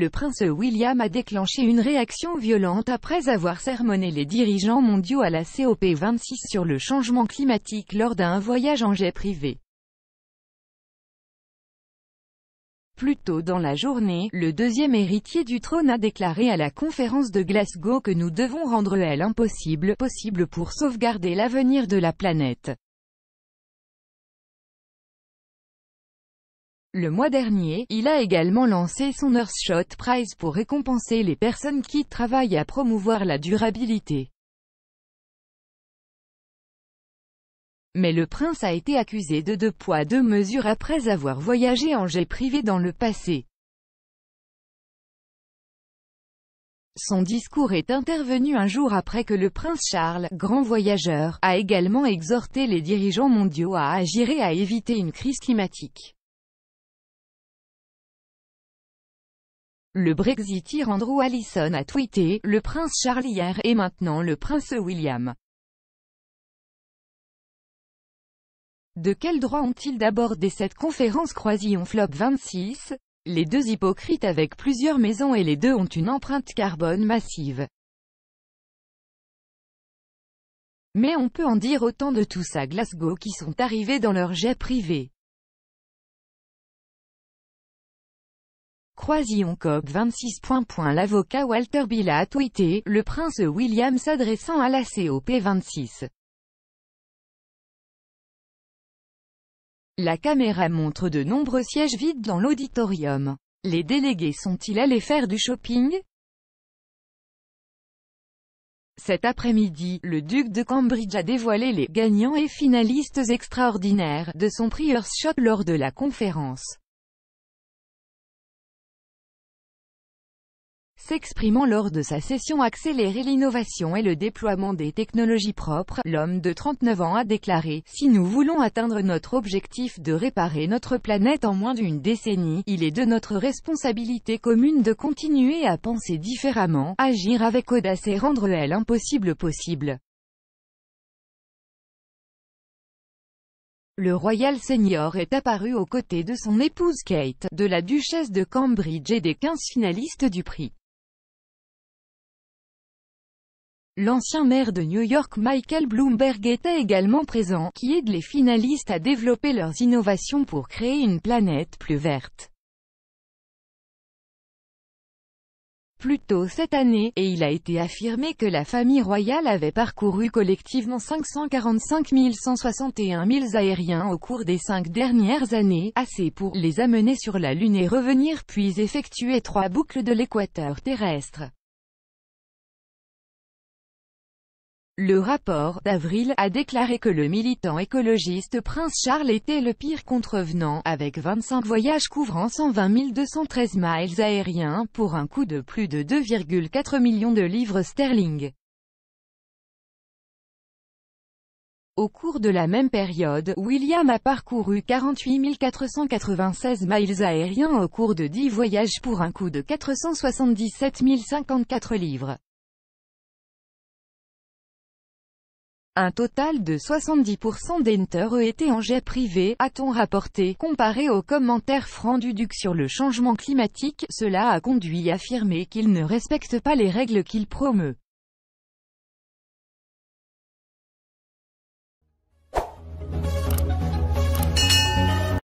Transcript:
le prince William a déclenché une réaction violente après avoir sermonné les dirigeants mondiaux à la COP26 sur le changement climatique lors d'un voyage en jet privé. Plus tôt dans la journée, le deuxième héritier du trône a déclaré à la conférence de Glasgow que nous devons rendre elle impossible possible pour sauvegarder l'avenir de la planète. Le mois dernier, il a également lancé son Earthshot Prize pour récompenser les personnes qui travaillent à promouvoir la durabilité. Mais le prince a été accusé de deux poids deux mesures après avoir voyagé en jet privé dans le passé. Son discours est intervenu un jour après que le prince Charles, grand voyageur, a également exhorté les dirigeants mondiaux à agir et à éviter une crise climatique. Le Brexiteer Andrew Allison a tweeté « Le prince Charlie hier et maintenant le prince William ». De quel droit ont-ils d'aborder cette conférence croisillon flop 26 Les deux hypocrites avec plusieurs maisons et les deux ont une empreinte carbone massive. Mais on peut en dire autant de tous à Glasgow qui sont arrivés dans leur jet privé. Croisillon COP26. L'avocat Walter Bill a tweeté, le prince William s'adressant à la COP26. La caméra montre de nombreux sièges vides dans l'auditorium. Les délégués sont-ils allés faire du shopping Cet après-midi, le duc de Cambridge a dévoilé les gagnants et finalistes extraordinaires de son priors shop lors de la conférence. S'exprimant lors de sa session Accélérer l'innovation et le déploiement des technologies propres, l'homme de 39 ans a déclaré « Si nous voulons atteindre notre objectif de réparer notre planète en moins d'une décennie, il est de notre responsabilité commune de continuer à penser différemment, agir avec audace et rendre elle impossible possible. » le Royal Senior est apparu aux côtés de son épouse Kate, de la duchesse de Cambridge et des 15 finalistes du prix. L'ancien maire de New York Michael Bloomberg était également présent, qui aide les finalistes à développer leurs innovations pour créer une planète plus verte. Plus tôt cette année, et il a été affirmé que la famille royale avait parcouru collectivement 545 161 000 aériens au cours des cinq dernières années, assez pour les amener sur la Lune et revenir puis effectuer trois boucles de l'équateur terrestre. Le rapport d'avril a déclaré que le militant écologiste Prince Charles était le pire contrevenant, avec 25 voyages couvrant 120 213 miles aériens pour un coût de plus de 2,4 millions de livres sterling. Au cours de la même période, William a parcouru 48 496 miles aériens au cours de 10 voyages pour un coût de 477 054 livres. Un total de 70% ont e e étaient en jet privé, a-t-on rapporté, comparé aux commentaires francs du Duc sur le changement climatique, cela a conduit à affirmer qu'il ne respecte pas les règles qu'il promeut.